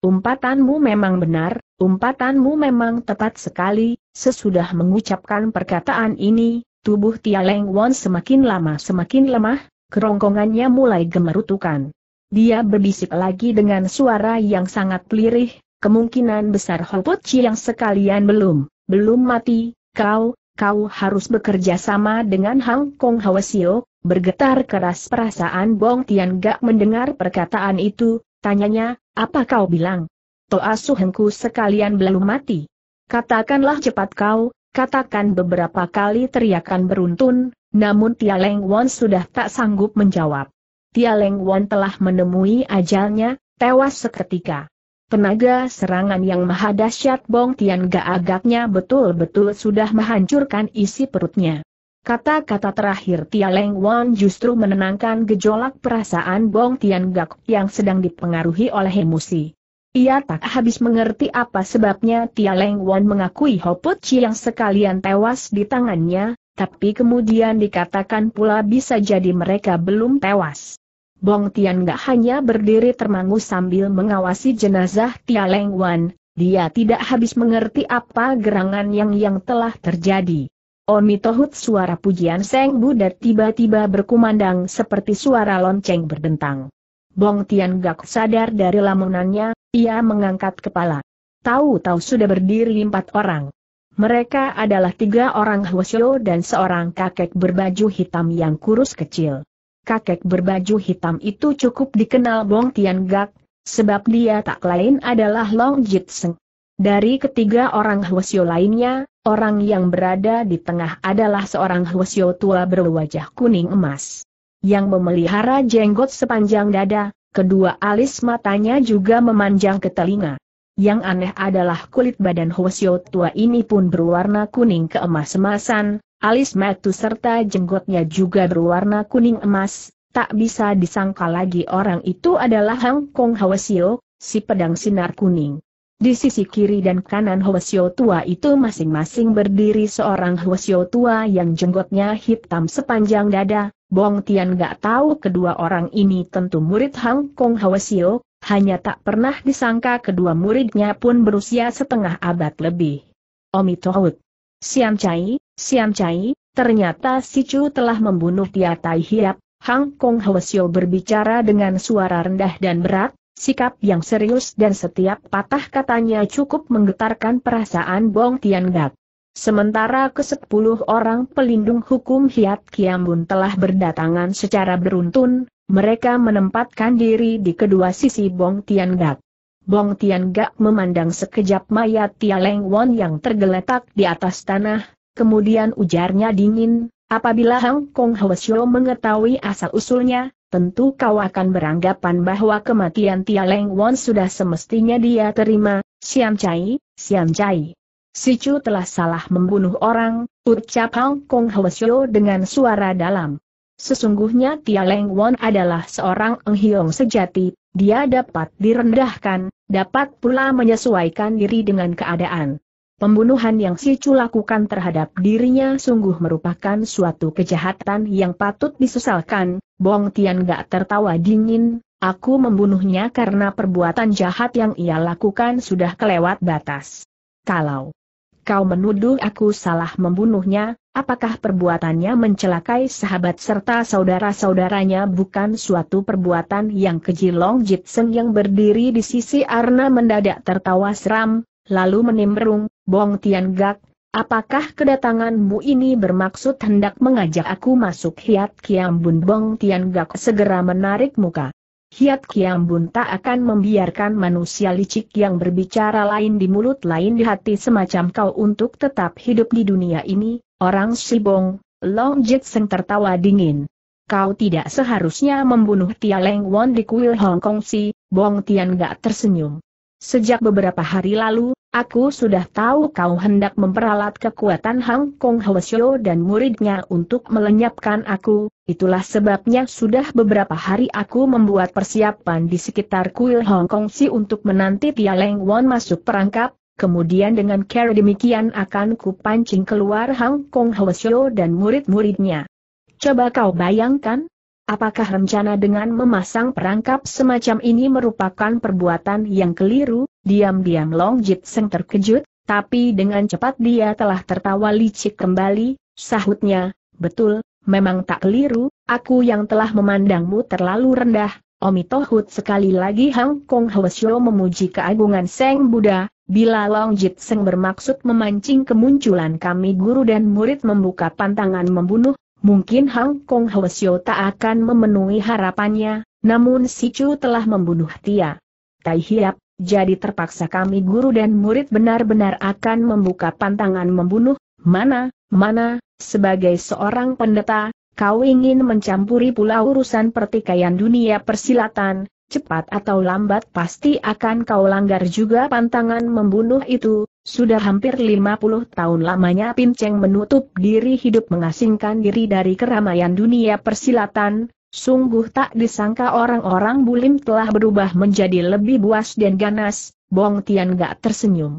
Umpatanmu memang benar, umpatanmu memang tepat sekali, sesudah mengucapkan perkataan ini, tubuh Tia Leng Won semakin lama semakin lemah, kerongkongannya mulai gemerutukan. Dia berbisik lagi dengan suara yang sangat pelirih, kemungkinan besar Hopotchi yang sekalian belum, belum mati, kau, kau harus bekerja sama dengan Hang Kong Sio, bergetar keras perasaan Bong Tian Gak mendengar perkataan itu, tanyanya, apa kau bilang? Toa suhengku sekalian belum mati. Katakanlah cepat kau, katakan beberapa kali teriakan beruntun, namun Tia Leng Won sudah tak sanggup menjawab. Tia Leng Won telah menemui ajalnya, tewas seketika. Tenaga serangan yang maha dahsyat Bong Tian Ga agaknya betul-betul sudah menghancurkan isi perutnya. Kata-kata terakhir Tia Leng Wan justru menenangkan gejolak perasaan Bong Tian Gak yang sedang dipengaruhi oleh emosi. Ia tak habis mengerti apa sebabnya Tia Leng Wan mengakui Hoput Chi yang sekalian tewas di tangannya, tapi kemudian dikatakan pula bisa jadi mereka belum tewas. Bong Tian Gak hanya berdiri termangu sambil mengawasi jenazah Tia Leng Wan, dia tidak habis mengerti apa gerangan yang yang telah terjadi. Onitohut suara pujian Seng Buddha tiba-tiba berkumandang seperti suara lonceng berdentang. Bong Tian Gak sadar dari lamunannya, ia mengangkat kepala. Tahu-tahu sudah berdiri empat orang. Mereka adalah tiga orang Hwasyo dan seorang kakek berbaju hitam yang kurus kecil. Kakek berbaju hitam itu cukup dikenal Bong Tian Gak, sebab dia tak lain adalah Long Jitseng. Dari ketiga orang Hwasyo lainnya, Orang yang berada di tengah adalah seorang Hwasyo tua berwajah kuning emas. Yang memelihara jenggot sepanjang dada, kedua alis matanya juga memanjang ke telinga. Yang aneh adalah kulit badan Hwasyo tua ini pun berwarna kuning keemas-emasan, alis matu serta jenggotnya juga berwarna kuning emas, tak bisa disangka lagi orang itu adalah Hang Kong Hwasyo, si pedang sinar kuning. Di sisi kiri dan kanan Hwasyo tua itu masing-masing berdiri seorang Hwasyo tua yang jenggotnya hitam sepanjang dada, Bong Tian gak tahu kedua orang ini tentu murid Hang Kong Hwasyo, hanya tak pernah disangka kedua muridnya pun berusia setengah abad lebih. Omi Tohut. Siam Chai, Siam Chai, ternyata si Chu telah membunuh Tia Tai Hiap, Hang Kong Hwasyo berbicara dengan suara rendah dan berat, Sikap yang serius dan setiap patah katanya cukup menggetarkan perasaan Bong Tian Gak. Sementara ke-10 orang pelindung hukum Hiat Kiambun telah berdatangan secara beruntun, mereka menempatkan diri di kedua sisi Bong Tian Gak. Bong Tian Gak memandang sekejap mayat Tia Leng Won yang tergeletak di atas tanah, kemudian ujarnya dingin, apabila Hang Kong Hwasyo mengetahui asal-usulnya, tentu kau akan beranggapan bahwa kematian Tia Leng Won sudah semestinya dia terima, Siam Chai, Siam Chai. Si Chu telah salah membunuh orang, ucap Hang Kong Hwasyo dengan suara dalam. Sesungguhnya Tia Leng Won adalah seorang enghiong sejati, dia dapat direndahkan, dapat pula menyesuaikan diri dengan keadaan. Pembunuhan yang si Chu lakukan terhadap dirinya sungguh merupakan suatu kejahatan yang patut disesalkan, Bong Tian gak tertawa dingin, aku membunuhnya karena perbuatan jahat yang ia lakukan sudah kelewat batas. Kalau kau menuduh aku salah membunuhnya, apakah perbuatannya mencelakai sahabat serta saudara-saudaranya bukan suatu perbuatan yang keji Long Jitsen yang berdiri di sisi Arna mendadak tertawa seram, lalu menimbrung, Bong Tian Gak, apakah kedatanganmu ini bermaksud hendak mengajak aku masuk Hiat Kiambun Bong Tian Gak segera menarik muka. Hiat Kiambun tak akan membiarkan manusia licik yang berbicara lain di mulut lain di hati semacam kau untuk tetap hidup di dunia ini, orang Sibong, Long Jit Seng tertawa dingin. Kau tidak seharusnya membunuh Tia Leng Won di kuil Hong Kong si, Bong Tian gak tersenyum. Sejak beberapa hari lalu, aku sudah tahu kau hendak memperalat kekuatan Hang Kong Hwasyo dan muridnya untuk melenyapkan aku, itulah sebabnya sudah beberapa hari aku membuat persiapan di sekitar kuil Hong Kong Si untuk menanti Tia Leng Won masuk perangkap, kemudian dengan cara demikian akan kupancing keluar Hang Kong Hwasyo dan murid-muridnya. Coba kau bayangkan, Apakah rencana dengan memasang perangkap semacam ini merupakan perbuatan yang keliru? Diam-diam Long Jit Seng terkejut, tapi dengan cepat dia telah tertawa licik kembali, sahutnya, betul, memang tak keliru, aku yang telah memandangmu terlalu rendah. Omi Tohut sekali lagi Hang Kong Hwasyo memuji keagungan Seng Buddha, bila Long Jit Seng bermaksud memancing kemunculan kami guru dan murid membuka pantangan membunuh, Mungkin Hang Kong Hwasyo tak akan memenuhi harapannya, namun si Chu telah membunuh Tia. Tai Hiap, jadi terpaksa kami guru dan murid benar-benar akan membuka pantangan membunuh, mana, mana, sebagai seorang pendeta, kau ingin mencampuri pula urusan pertikaian dunia persilatan, cepat atau lambat pasti akan kau langgar juga pantangan membunuh itu. Sudah hampir 50 tahun lamanya Cheng menutup diri hidup mengasingkan diri dari keramaian dunia persilatan, sungguh tak disangka orang-orang bulim telah berubah menjadi lebih buas dan ganas, Bong Tian gak tersenyum.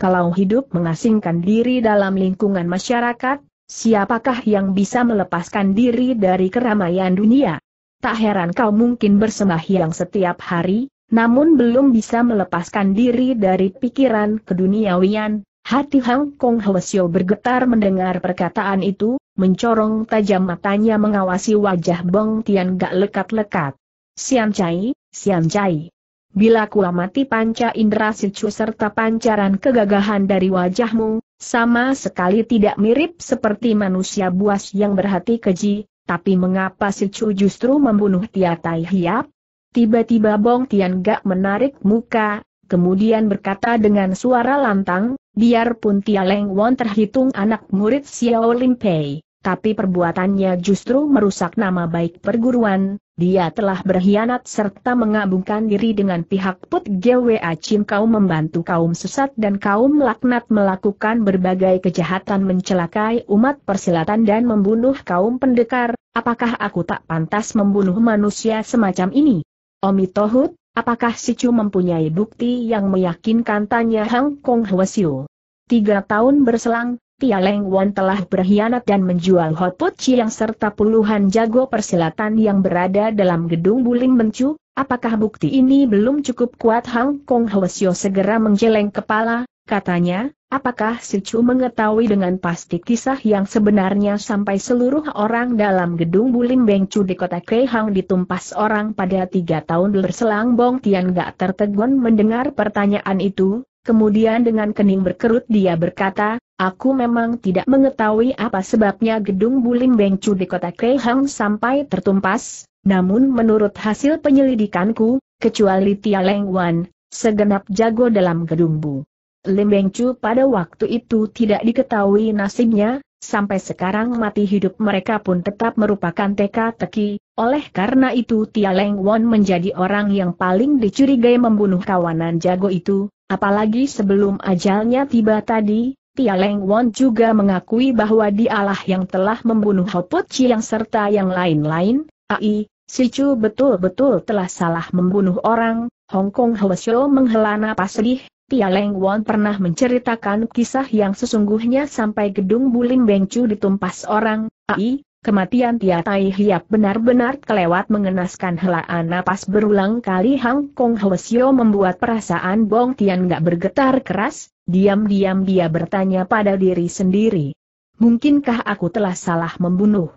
Kalau hidup mengasingkan diri dalam lingkungan masyarakat, siapakah yang bisa melepaskan diri dari keramaian dunia? tak heran kau mungkin bersembahyang setiap hari, namun belum bisa melepaskan diri dari pikiran keduniawian. Hati Hang Kong Hwasyo bergetar mendengar perkataan itu, mencorong tajam matanya mengawasi wajah Bong Tian gak lekat-lekat. Sian Chai, Sian Chai. Bila ku amati panca indera sicu serta pancaran kegagahan dari wajahmu, sama sekali tidak mirip seperti manusia buas yang berhati keji, tapi mengapa si Chu justru membunuh Tia Tai Hiap? Tiba-tiba Bong Tian Gak menarik muka, kemudian berkata dengan suara lantang, biarpun Tia Leng Won terhitung anak murid Xiao Lim Pei tapi perbuatannya justru merusak nama baik perguruan, dia telah berkhianat serta mengabungkan diri dengan pihak Put GWA Chin kau membantu kaum sesat dan kaum laknat melakukan berbagai kejahatan mencelakai umat persilatan dan membunuh kaum pendekar, apakah aku tak pantas membunuh manusia semacam ini? Omi Tohut, apakah Chu mempunyai bukti yang meyakinkan tanya Hang Kong Hwasyo? Tiga tahun berselang, Tia Leng wan telah berkhianat dan menjual Hot Pot yang serta puluhan jago persilatan yang berada dalam gedung Buling Bencu, apakah bukti ini belum cukup kuat Hang Kong Hwasyo segera menjeleng kepala, katanya, apakah si Chu mengetahui dengan pasti kisah yang sebenarnya sampai seluruh orang dalam gedung Buling Bengcu di kota Kehang ditumpas orang pada tiga tahun berselang Bong Tian gak tertegun mendengar pertanyaan itu, Kemudian dengan kening berkerut dia berkata, aku memang tidak mengetahui apa sebabnya gedung Bulim Bengcu di kota Kehang sampai tertumpas, namun menurut hasil penyelidikanku, kecuali Tia Leng Wan, segenap jago dalam gedung Bu. Lim Bengcu pada waktu itu tidak diketahui nasibnya, sampai sekarang mati hidup mereka pun tetap merupakan teka-teki, oleh karena itu Tia Leng wan menjadi orang yang paling dicurigai membunuh kawanan jago itu, Apalagi sebelum ajalnya tiba tadi, Tia Leng Won juga mengakui bahwa dialah yang telah membunuh Hopot Chi yang serta yang lain-lain, ai, si Chu betul-betul telah salah membunuh orang, Hong Kong Hwasyo menghela napas sedih, Tia Leng Won pernah menceritakan kisah yang sesungguhnya sampai gedung Bulim Beng Chu ditumpas orang, ai, Kematian Tia Tai Hiap benar-benar kelewat mengenaskan helaan napas berulang kali Hang Kong Sio membuat perasaan Bong Tian gak bergetar keras, diam-diam dia bertanya pada diri sendiri. Mungkinkah aku telah salah membunuh?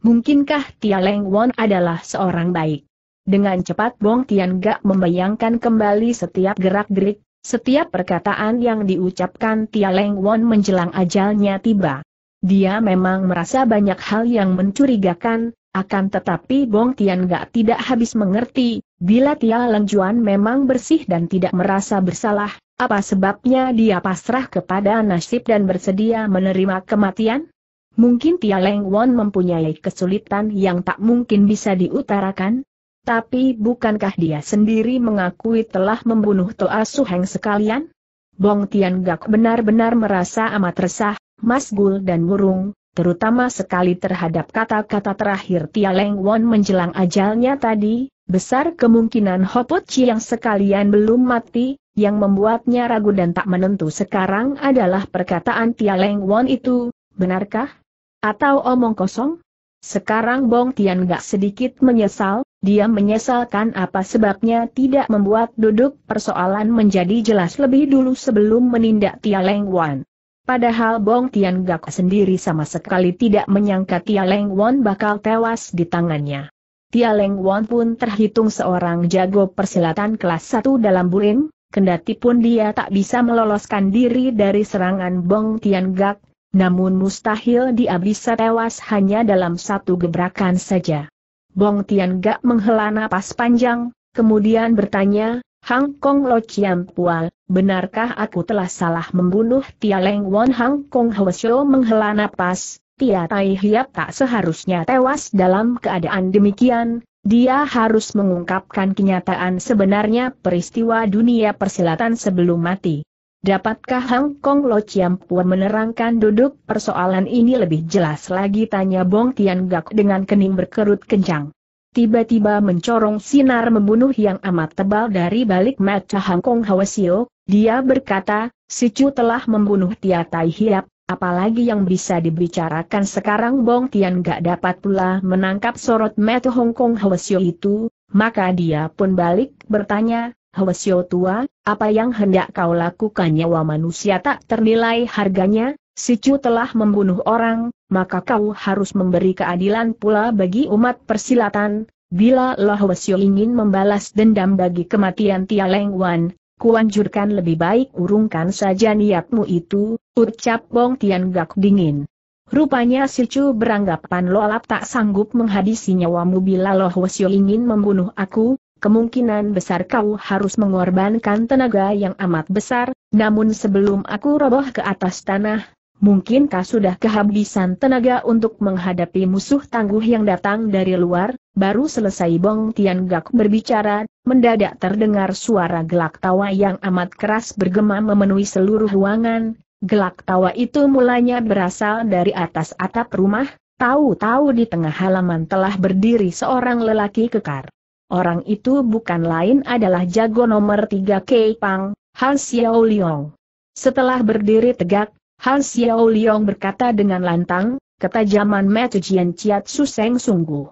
Mungkinkah Tia Leng Won adalah seorang baik? Dengan cepat Bong Tian gak membayangkan kembali setiap gerak-gerik, setiap perkataan yang diucapkan Tia Leng Won menjelang ajalnya tiba. Dia memang merasa banyak hal yang mencurigakan, akan tetapi Bong Tian Gak tidak habis mengerti, bila Tia Juan memang bersih dan tidak merasa bersalah, apa sebabnya dia pasrah kepada nasib dan bersedia menerima kematian? Mungkin Tia Leng Won mempunyai kesulitan yang tak mungkin bisa diutarakan, tapi bukankah dia sendiri mengakui telah membunuh Toa Suheng sekalian? Bong Tian Gak benar-benar merasa amat resah, masgul dan murung, terutama sekali terhadap kata-kata terakhir Tia Leng Won menjelang ajalnya tadi, besar kemungkinan Chi yang sekalian belum mati, yang membuatnya ragu dan tak menentu sekarang adalah perkataan Tia Leng Won itu, benarkah? Atau omong kosong? Sekarang Bong Tian gak sedikit menyesal, dia menyesalkan apa sebabnya tidak membuat duduk persoalan menjadi jelas lebih dulu sebelum menindak Tia Leng Wan. Padahal Bong Tian Gak sendiri sama sekali tidak menyangka Tia Leng Won bakal tewas di tangannya. Tia Leng Won pun terhitung seorang jago persilatan kelas 1 dalam buring, kendati pun dia tak bisa meloloskan diri dari serangan Bong Tian Gak, namun mustahil dia bisa tewas hanya dalam satu gebrakan saja. Bong Tian Gak menghela napas panjang, kemudian bertanya, Hang Kong Lo Chiam Pual, benarkah aku telah salah membunuh Tia Leng Won Hang Kong Hwa Shou menghela napas, Tia Tai Hiap tak seharusnya tewas dalam keadaan demikian, dia harus mengungkapkan kenyataan sebenarnya peristiwa dunia persilatan sebelum mati. Dapatkah Hang Kong Lo Chiam Puan menerangkan duduk persoalan ini lebih jelas lagi tanya Bong Tian Gak dengan kening berkerut kencang tiba-tiba mencorong sinar membunuh yang amat tebal dari balik mata Kong Hawasio, dia berkata, si Chu telah membunuh Tia Tai Hiap, apalagi yang bisa dibicarakan sekarang Bong Tian gak dapat pula menangkap sorot mata Kong Hawasio itu, maka dia pun balik bertanya, Hawasio tua, apa yang hendak kau lakukan nyawa manusia tak ternilai harganya, Si Chu telah membunuh orang, maka kau harus memberi keadilan pula bagi umat persilatan. Bila Loh Wesio ingin membalas dendam bagi kematian Tia Leng Wan, kuanjurkan lebih baik urungkan saja niatmu itu, ucap Bong Tian Gak dingin. Rupanya si Chu beranggapan Lap tak sanggup menghabisi nyawamu bila Loh Wesio ingin membunuh aku, kemungkinan besar kau harus mengorbankan tenaga yang amat besar, namun sebelum aku roboh ke atas tanah, mungkinkah sudah kehabisan tenaga untuk menghadapi musuh tangguh yang datang dari luar? Baru selesai Bong Gak berbicara, mendadak terdengar suara gelak tawa yang amat keras bergema memenuhi seluruh ruangan. Gelak tawa itu mulanya berasal dari atas atap rumah, tahu-tahu di tengah halaman telah berdiri seorang lelaki kekar. Orang itu bukan lain adalah jago nomor 3 Kei Pang, Han Xiao Liong. Setelah berdiri tegak, Han Xiao Liong berkata dengan lantang, ketajaman Metu Jian Chiat Suseng sungguh.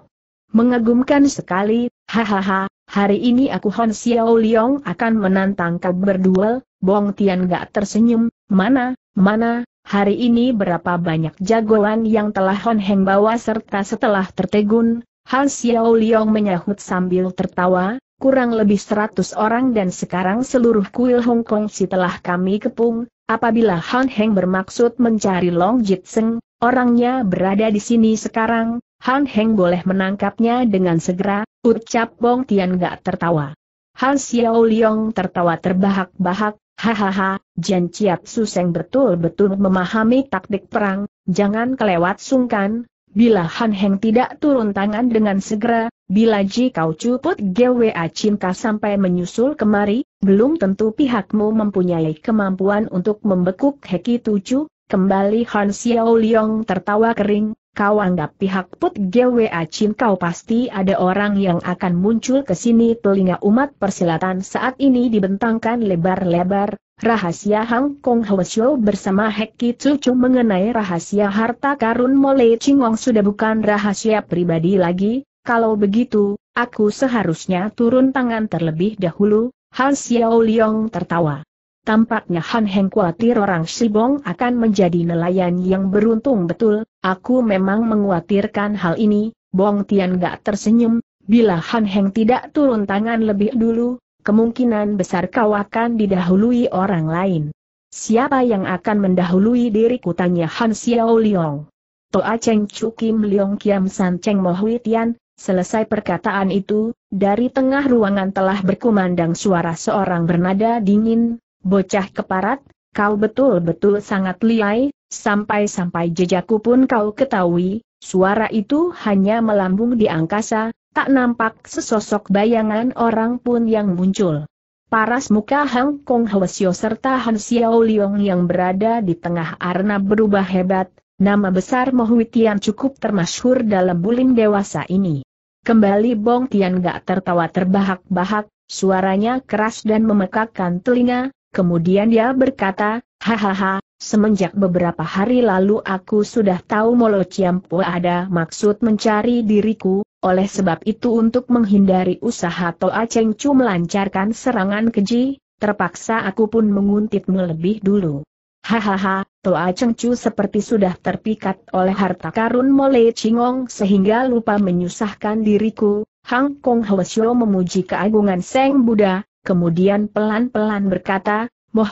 Mengagumkan sekali, hahaha, hari ini aku Han Xiao Liong akan menantang kau berduel, Bong Tian gak tersenyum, mana, mana, hari ini berapa banyak jagoan yang telah Hon Heng bawa serta setelah tertegun, Han Xiao Liong menyahut sambil tertawa, kurang lebih seratus orang dan sekarang seluruh kuil Hong Kong si telah kami kepung, apabila Han Heng bermaksud mencari Long Jit Seng, orangnya berada di sini sekarang, Han Heng boleh menangkapnya dengan segera, ucap Bong Tian gak tertawa. Han Xiao Liang tertawa terbahak-bahak, hahaha, Chiat Su Suseng betul-betul memahami taktik perang, jangan kelewat sungkan, Bila Han Heng tidak turun tangan dengan segera, bila Ji Kau Cuput GWA Cinta sampai menyusul kemari, belum tentu pihakmu mempunyai kemampuan untuk membekuk Heki Tuju, kembali Han Xiao Liong tertawa kering, kau anggap pihak Put GWA Cin kau pasti ada orang yang akan muncul ke sini telinga umat persilatan saat ini dibentangkan lebar-lebar, Rahasia Hang Kong Ho Xiu bersama Heki Cucu mengenai rahasia harta karun Mole Chingong sudah bukan rahasia pribadi lagi, kalau begitu, aku seharusnya turun tangan terlebih dahulu, Han Xiao Liang tertawa. Tampaknya Han Heng khawatir orang Shibong akan menjadi nelayan yang beruntung betul, aku memang mengkhawatirkan hal ini, Bong Tian gak tersenyum, bila Han Heng tidak turun tangan lebih dulu, kemungkinan besar kau akan didahului orang lain. Siapa yang akan mendahului diriku tanya Han Xiao Liong. Toa Cheng Chu Kim Liong Kiam San Cheng Hui Tian, selesai perkataan itu, dari tengah ruangan telah berkumandang suara seorang bernada dingin, bocah keparat, kau betul-betul sangat liai, sampai-sampai jejakku pun kau ketahui, suara itu hanya melambung di angkasa, tak nampak sesosok bayangan orang pun yang muncul. Paras muka Hang Kong Hwasyo serta Han Xiao Liong yang berada di tengah arna berubah hebat, nama besar Mohui Tian cukup termasyhur dalam bulim dewasa ini. Kembali Bong Tian gak tertawa terbahak-bahak, suaranya keras dan memekakkan telinga, kemudian dia berkata, Hahaha, Semenjak beberapa hari lalu aku sudah tahu Molo Ciampo ada maksud mencari diriku, oleh sebab itu untuk menghindari usaha Toa Cheng Chu melancarkan serangan keji, terpaksa aku pun menguntitmu lebih dulu. Hahaha, Toa Cheng Chu seperti sudah terpikat oleh harta karun Mole Chingong sehingga lupa menyusahkan diriku, Hang Kong Hwasyo memuji keagungan Seng Buddha, kemudian pelan-pelan berkata, Moh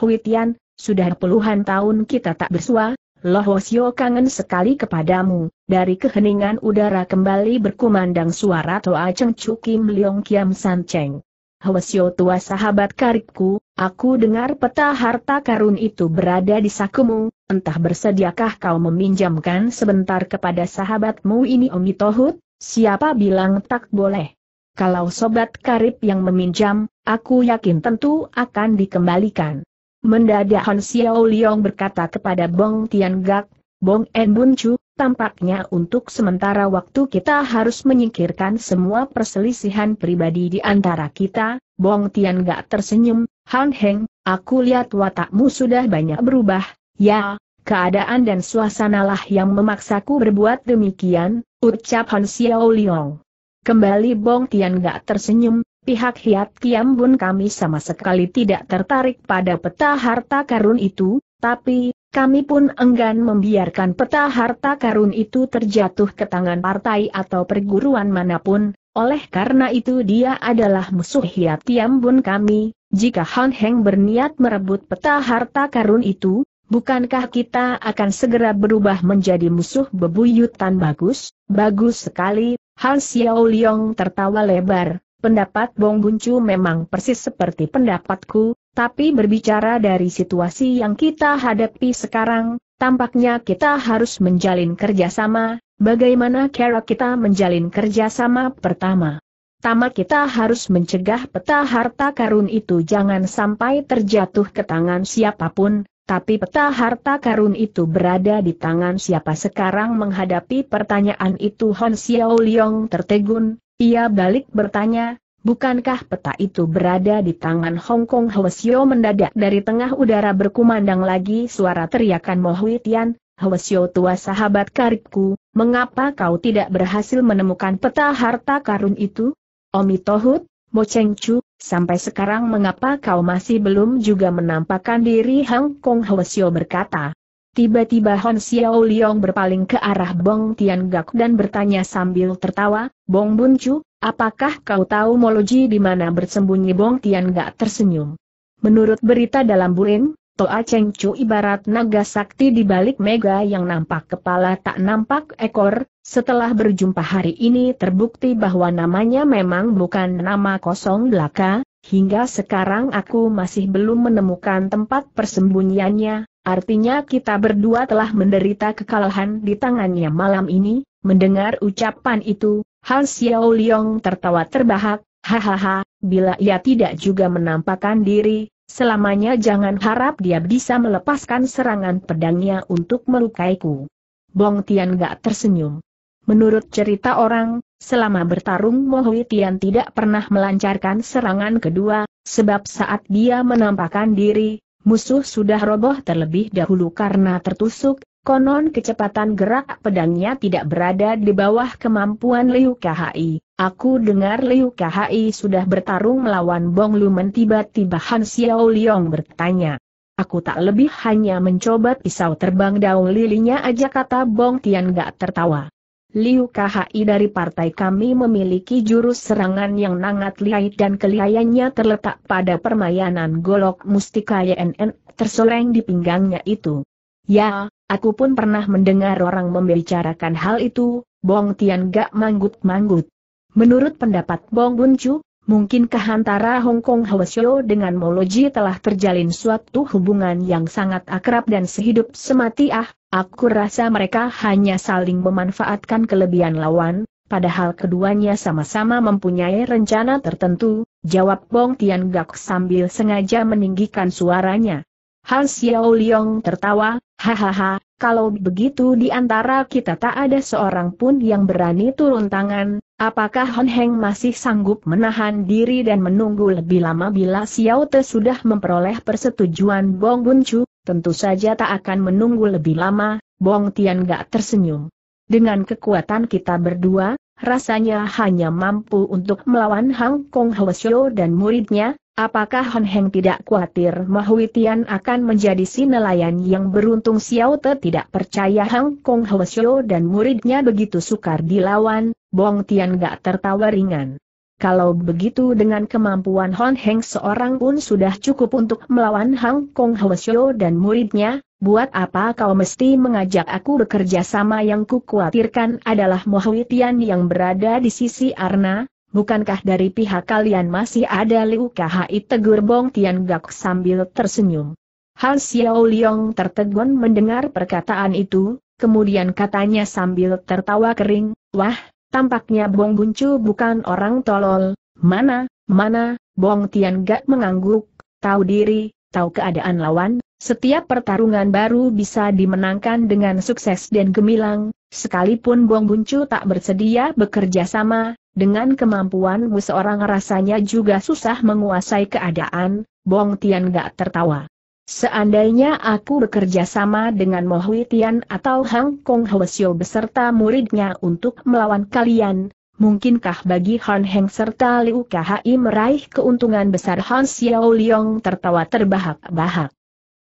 sudah puluhan tahun kita tak bersua, Loh wosio kangen sekali kepadamu, dari keheningan udara kembali berkumandang suara Toa Cheng Chu Kim Leong Kiam San Cheng. Hwasyo tua sahabat karibku, aku dengar peta harta karun itu berada di sakumu, entah bersediakah kau meminjamkan sebentar kepada sahabatmu ini Omi Tohut, siapa bilang tak boleh. Kalau sobat karib yang meminjam, aku yakin tentu akan dikembalikan. Mendadak Han Xiao Liong berkata kepada Bong Tian Gak, Bong En Bun Chu, tampaknya untuk sementara waktu kita harus menyingkirkan semua perselisihan pribadi di antara kita, Bong Tian Gak tersenyum, Han Heng, aku lihat watakmu sudah banyak berubah, ya, keadaan dan suasanalah yang memaksaku berbuat demikian, ucap Han Xiao Liong. Kembali Bong Tian Gak tersenyum, Pihak Hiat Kiam Bun kami sama sekali tidak tertarik pada peta harta karun itu, tapi, kami pun enggan membiarkan peta harta karun itu terjatuh ke tangan partai atau perguruan manapun, oleh karena itu dia adalah musuh Hiat Kiam Bun kami, jika Han Heng berniat merebut peta harta karun itu, Bukankah kita akan segera berubah menjadi musuh bebuyutan bagus? Bagus sekali, Han Xiao Liong tertawa lebar, Pendapat Bong Buncu memang persis seperti pendapatku, tapi berbicara dari situasi yang kita hadapi sekarang, tampaknya kita harus menjalin kerjasama, bagaimana cara kita menjalin kerjasama pertama. Tama kita harus mencegah peta harta karun itu jangan sampai terjatuh ke tangan siapapun, tapi peta harta karun itu berada di tangan siapa sekarang menghadapi pertanyaan itu Hon Xiao Liong tertegun, ia balik bertanya, bukankah peta itu berada di tangan Hong Kong Hwasyo mendadak dari tengah udara berkumandang lagi suara teriakan Mohui Tian, Hwasyo tua sahabat karibku, mengapa kau tidak berhasil menemukan peta harta karun itu? Omi Tohut, Cheng Chu, sampai sekarang mengapa kau masih belum juga menampakkan diri Hong Kong Hwasyo berkata. Tiba-tiba Hon Xiao Liang berpaling ke arah Bong Tian Gak dan bertanya sambil tertawa, Bong Bun Chu, apakah kau tahu Moloji di mana bersembunyi Bong Tian Gak? tersenyum? Menurut berita dalam Buin, Toa Cheng Chu ibarat naga sakti di balik mega yang nampak kepala tak nampak ekor, setelah berjumpa hari ini terbukti bahwa namanya memang bukan nama kosong belaka, hingga sekarang aku masih belum menemukan tempat persembunyiannya, Artinya kita berdua telah menderita kekalahan di tangannya malam ini, mendengar ucapan itu, Han Xiao Liong tertawa terbahak, hahaha, bila ia tidak juga menampakkan diri, selamanya jangan harap dia bisa melepaskan serangan pedangnya untuk melukaiku. Bong Tian gak tersenyum. Menurut cerita orang, selama bertarung Mohui Tian tidak pernah melancarkan serangan kedua, sebab saat dia menampakkan diri, Musuh sudah roboh terlebih dahulu karena tertusuk, konon kecepatan gerak pedangnya tidak berada di bawah kemampuan Liu KHI. Aku dengar Liu KHI sudah bertarung melawan Bong Lumen tiba-tiba Han Xiao Liang bertanya. Aku tak lebih hanya mencoba pisau terbang daun lilinya aja kata Bong Tian gak tertawa. Liu Kai dari partai kami memiliki jurus serangan yang sangat lihai dan kelihayannya terletak pada permainan golok mustika YNN tersoleng di pinggangnya itu. Ya, aku pun pernah mendengar orang membicarakan hal itu, Bong Tian gak manggut-manggut. Menurut pendapat Bong Buncu, Mungkinkah antara Hong Kong Hwasyo dengan Moloji telah terjalin suatu hubungan yang sangat akrab dan sehidup semati ah, aku rasa mereka hanya saling memanfaatkan kelebihan lawan, padahal keduanya sama-sama mempunyai rencana tertentu, jawab Bong Tian Gak sambil sengaja meninggikan suaranya. Han Xiao Liong tertawa, hahaha, kalau begitu di antara kita tak ada seorang pun yang berani turun tangan, Apakah Hon Heng masih sanggup menahan diri dan menunggu lebih lama bila Xiao Te sudah memperoleh persetujuan Bong Bun Chu? Tentu saja tak akan menunggu lebih lama, Bong Tian gak tersenyum. Dengan kekuatan kita berdua, rasanya hanya mampu untuk melawan Hang Kong Hwasyo dan muridnya, Apakah Hon Heng tidak khawatir Mahui Tian akan menjadi si nelayan yang beruntung Xiao Te tidak percaya Hang Kong Hwasyo dan muridnya begitu sukar dilawan, Bong Tian gak tertawa ringan. Kalau begitu dengan kemampuan Hon Heng seorang pun sudah cukup untuk melawan Hang Kong Hwasyo dan muridnya, buat apa kau mesti mengajak aku bekerja sama yang ku khawatirkan adalah Mahui Tian yang berada di sisi Arna, bukankah dari pihak kalian masih ada Liu Kahai tegur Bong Tian Gak sambil tersenyum. Han Xiao Liong tertegun mendengar perkataan itu, kemudian katanya sambil tertawa kering, wah, tampaknya Bong Buncu bukan orang tolol, mana, mana, Bong Tian Gak mengangguk, tahu diri, tahu keadaan lawan, setiap pertarungan baru bisa dimenangkan dengan sukses dan gemilang, sekalipun Bong Buncu tak bersedia bekerja sama, dengan kemampuanmu seorang rasanya juga susah menguasai keadaan, Bong Tian gak tertawa. Seandainya aku bekerja sama dengan Mo Hui Tian atau Hang Kong Hwasyo beserta muridnya untuk melawan kalian, mungkinkah bagi Han Heng serta Liu Kai meraih keuntungan besar Han Xiao Liong tertawa terbahak-bahak.